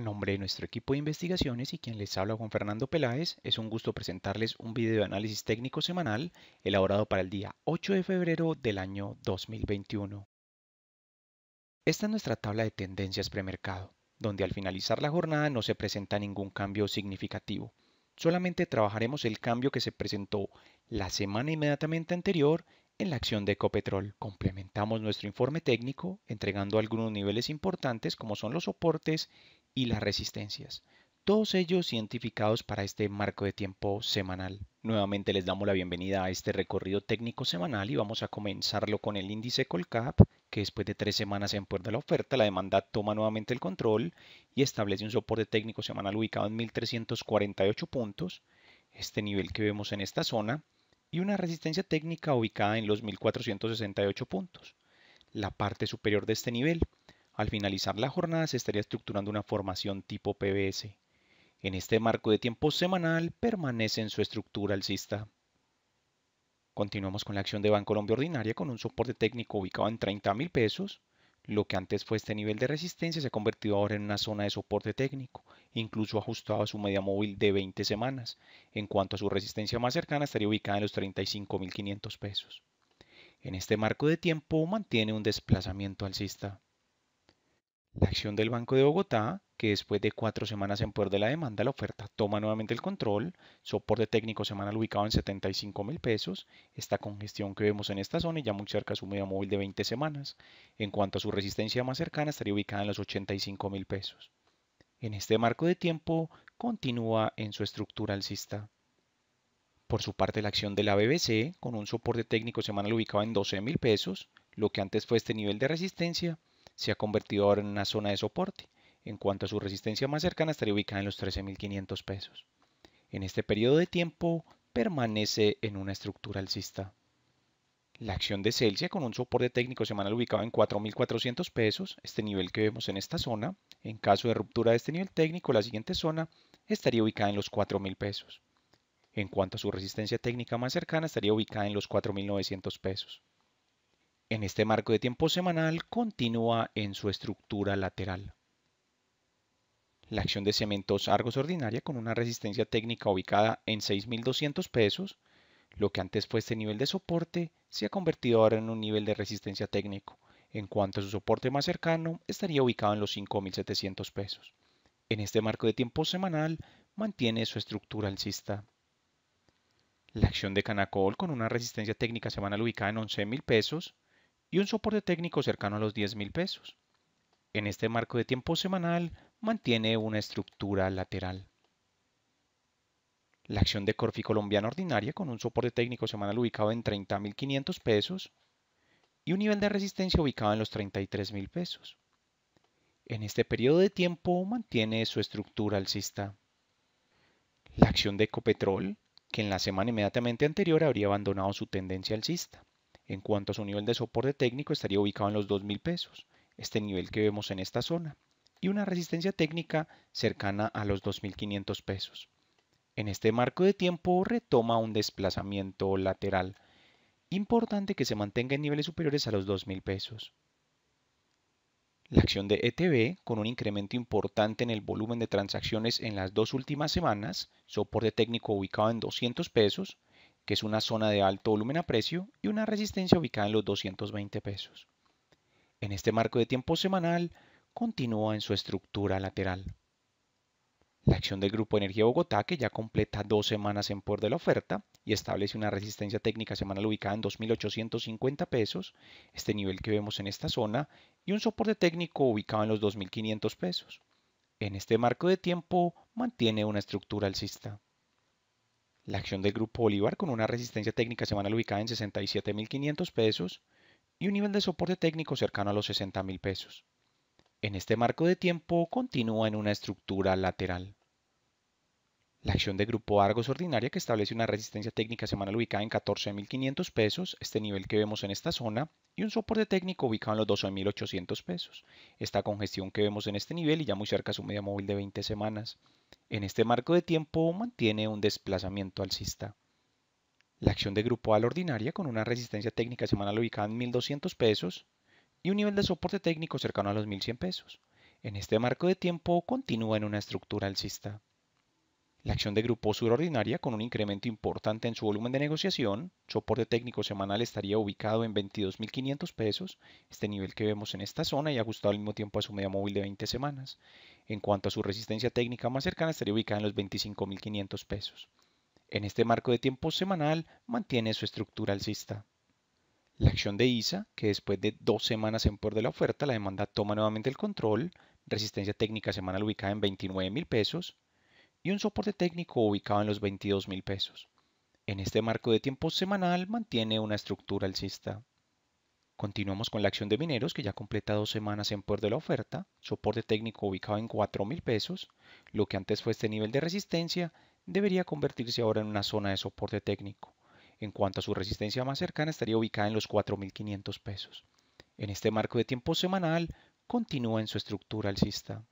nombre de nuestro equipo de investigaciones y quien les habla Juan Fernando Peláez, es un gusto presentarles un video de análisis técnico semanal elaborado para el día 8 de febrero del año 2021. Esta es nuestra tabla de tendencias premercado, donde al finalizar la jornada no se presenta ningún cambio significativo. Solamente trabajaremos el cambio que se presentó la semana inmediatamente anterior en la acción de Ecopetrol. Complementamos nuestro informe técnico entregando algunos niveles importantes como son los soportes y las resistencias, todos ellos identificados para este marco de tiempo semanal. Nuevamente les damos la bienvenida a este recorrido técnico semanal y vamos a comenzarlo con el índice Colcap, que después de tres semanas en puerta de la oferta, la demanda toma nuevamente el control y establece un soporte técnico semanal ubicado en 1348 puntos, este nivel que vemos en esta zona, y una resistencia técnica ubicada en los 1468 puntos, la parte superior de este nivel. Al finalizar la jornada se estaría estructurando una formación tipo PBS. En este marco de tiempo semanal permanece en su estructura alcista. Continuamos con la acción de colombia Ordinaria con un soporte técnico ubicado en 30,000 mil pesos. Lo que antes fue este nivel de resistencia se ha convertido ahora en una zona de soporte técnico, incluso ajustado a su media móvil de 20 semanas. En cuanto a su resistencia más cercana, estaría ubicada en los 35.500 pesos. En este marco de tiempo mantiene un desplazamiento alcista. La acción del Banco de Bogotá, que después de cuatro semanas en poder de la demanda, la oferta toma nuevamente el control, soporte técnico semanal ubicado en 75 mil pesos, esta congestión que vemos en esta zona y ya muy cerca a su media móvil de 20 semanas. En cuanto a su resistencia más cercana, estaría ubicada en los 85 mil pesos. En este marco de tiempo, continúa en su estructura alcista. Por su parte, la acción de la BBC, con un soporte técnico semanal ubicado en 12 mil pesos, lo que antes fue este nivel de resistencia, se ha convertido ahora en una zona de soporte. En cuanto a su resistencia más cercana, estaría ubicada en los 13.500 pesos. En este periodo de tiempo permanece en una estructura alcista. La acción de Celsia con un soporte técnico semanal ubicado en 4.400 pesos, este nivel que vemos en esta zona, en caso de ruptura de este nivel técnico, la siguiente zona estaría ubicada en los 4.000 pesos. En cuanto a su resistencia técnica más cercana, estaría ubicada en los 4.900 pesos en este marco de tiempo semanal continúa en su estructura lateral. La acción de cementos Argos ordinaria con una resistencia técnica ubicada en 6.200 pesos, lo que antes fue este nivel de soporte, se ha convertido ahora en un nivel de resistencia técnico. En cuanto a su soporte más cercano, estaría ubicado en los 5.700 pesos. En este marco de tiempo semanal, mantiene su estructura alcista. La acción de Canacol con una resistencia técnica semanal ubicada en 11.000 pesos, y un soporte técnico cercano a los 10 mil pesos. En este marco de tiempo semanal mantiene una estructura lateral. La acción de Corfi colombiana ordinaria con un soporte técnico semanal ubicado en 30.500 pesos y un nivel de resistencia ubicado en los 33.000 pesos. En este periodo de tiempo mantiene su estructura alcista. La acción de Ecopetrol, que en la semana inmediatamente anterior habría abandonado su tendencia alcista. En cuanto a su nivel de soporte técnico, estaría ubicado en los 2.000 pesos, este nivel que vemos en esta zona, y una resistencia técnica cercana a los 2.500 pesos. En este marco de tiempo retoma un desplazamiento lateral. Importante que se mantenga en niveles superiores a los 2.000 pesos. La acción de ETB, con un incremento importante en el volumen de transacciones en las dos últimas semanas, soporte técnico ubicado en 200 pesos, que es una zona de alto volumen a precio y una resistencia ubicada en los 220 pesos. En este marco de tiempo semanal, continúa en su estructura lateral. La acción del Grupo Energía Bogotá, que ya completa dos semanas en por de la oferta y establece una resistencia técnica semanal ubicada en 2.850 pesos, este nivel que vemos en esta zona, y un soporte técnico ubicado en los 2.500 pesos. En este marco de tiempo mantiene una estructura alcista. La acción del Grupo Bolívar con una resistencia técnica semanal ubicada en 67.500 pesos y un nivel de soporte técnico cercano a los 60.000 pesos. En este marco de tiempo continúa en una estructura lateral. La acción de grupo Argos ordinaria que establece una resistencia técnica semanal ubicada en 14.500 pesos, este nivel que vemos en esta zona, y un soporte técnico ubicado en los 12.800 pesos, esta congestión que vemos en este nivel y ya muy cerca a su media móvil de 20 semanas. En este marco de tiempo mantiene un desplazamiento alcista. La acción de grupo Al ordinaria con una resistencia técnica semanal ubicada en 1.200 pesos y un nivel de soporte técnico cercano a los 1.100 pesos. En este marco de tiempo continúa en una estructura alcista. La acción de grupo Ordinaria, con un incremento importante en su volumen de negociación, soporte técnico semanal estaría ubicado en 22.500 pesos, este nivel que vemos en esta zona y ajustado al mismo tiempo a su media móvil de 20 semanas. En cuanto a su resistencia técnica más cercana, estaría ubicada en los 25.500 pesos. En este marco de tiempo semanal, mantiene su estructura alcista. La acción de ISA, que después de dos semanas en por de la oferta, la demanda toma nuevamente el control, resistencia técnica semanal ubicada en 29.000 pesos, y un soporte técnico ubicado en los 22 mil pesos. En este marco de tiempo semanal mantiene una estructura alcista. Continuamos con la acción de mineros que ya completa dos semanas en poder de la oferta, soporte técnico ubicado en 4 mil pesos, lo que antes fue este nivel de resistencia debería convertirse ahora en una zona de soporte técnico. En cuanto a su resistencia más cercana estaría ubicada en los 4.500 pesos. En este marco de tiempo semanal continúa en su estructura alcista.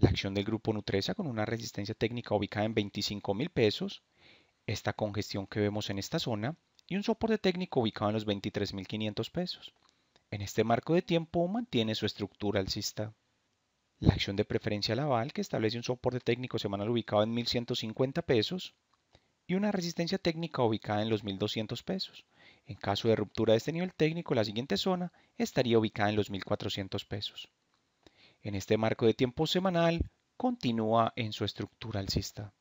La acción del grupo Nutresa con una resistencia técnica ubicada en $25,000, mil pesos, esta congestión que vemos en esta zona y un soporte técnico ubicado en los $23,500. pesos. En este marco de tiempo mantiene su estructura alcista. La acción de preferencia Laval que establece un soporte técnico semanal ubicado en 1150 pesos y una resistencia técnica ubicada en los 1200 pesos. En caso de ruptura de este nivel técnico, la siguiente zona estaría ubicada en los 1400 pesos. En este marco de tiempo semanal, continúa en su estructura alcista.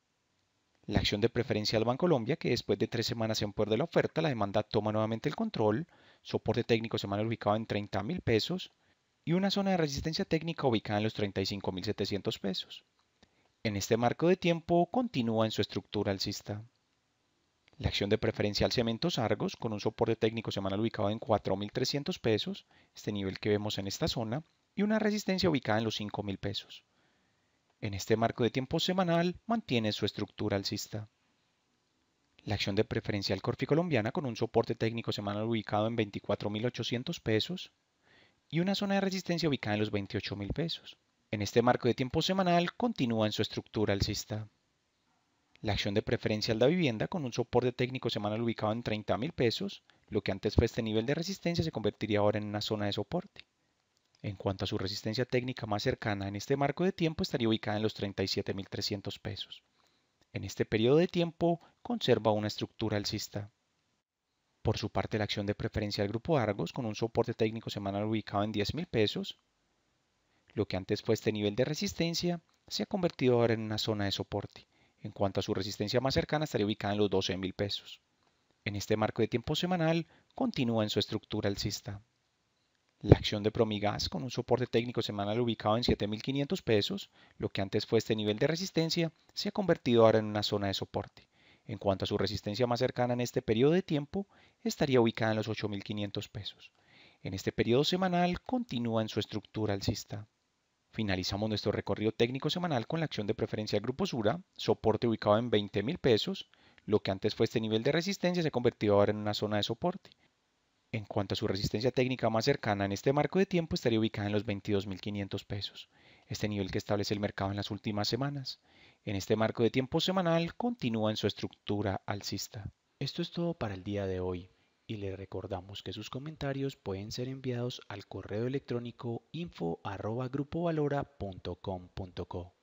La acción de preferencia al Colombia, que después de tres semanas en puerto de la oferta, la demanda toma nuevamente el control, soporte técnico semanal ubicado en 30 mil pesos y una zona de resistencia técnica ubicada en los 35 mil pesos. En este marco de tiempo continúa en su estructura alcista. La acción de preferencia al Cementos Argos, con un soporte técnico semanal ubicado en 4.300 pesos, este nivel que vemos en esta zona, y una resistencia ubicada en los 5,000 mil pesos. En este marco de tiempo semanal mantiene su estructura alcista. La acción de preferencial Corfi colombiana con un soporte técnico semanal ubicado en 24.800 pesos y una zona de resistencia ubicada en los 28.000 pesos. En este marco de tiempo semanal continúa en su estructura alcista. La acción de preferencia la vivienda con un soporte técnico semanal ubicado en 30.000 pesos, lo que antes fue este nivel de resistencia se convertiría ahora en una zona de soporte. En cuanto a su resistencia técnica más cercana en este marco de tiempo estaría ubicada en los 37.300 pesos. En este periodo de tiempo conserva una estructura alcista. Por su parte, la acción de preferencia del grupo Argos, con un soporte técnico semanal ubicado en 10,000 pesos, lo que antes fue este nivel de resistencia, se ha convertido ahora en una zona de soporte. En cuanto a su resistencia más cercana, estaría ubicada en los 12,000 pesos. En este marco de tiempo semanal, continúa en su estructura alcista la acción de Promigas con un soporte técnico semanal ubicado en 7.500 pesos, lo que antes fue este nivel de resistencia, se ha convertido ahora en una zona de soporte. En cuanto a su resistencia más cercana en este periodo de tiempo, estaría ubicada en los 8.500 pesos. En este periodo semanal continúa en su estructura alcista. Finalizamos nuestro recorrido técnico semanal con la acción de preferencia Grupo Sura, soporte ubicado en 20.000 pesos, lo que antes fue este nivel de resistencia se ha convertido ahora en una zona de soporte. En cuanto a su resistencia técnica más cercana en este marco de tiempo estaría ubicada en los 22.500 pesos, este nivel que establece el mercado en las últimas semanas. En este marco de tiempo semanal continúa en su estructura alcista. Esto es todo para el día de hoy y le recordamos que sus comentarios pueden ser enviados al correo electrónico info@grupovalora.com.co.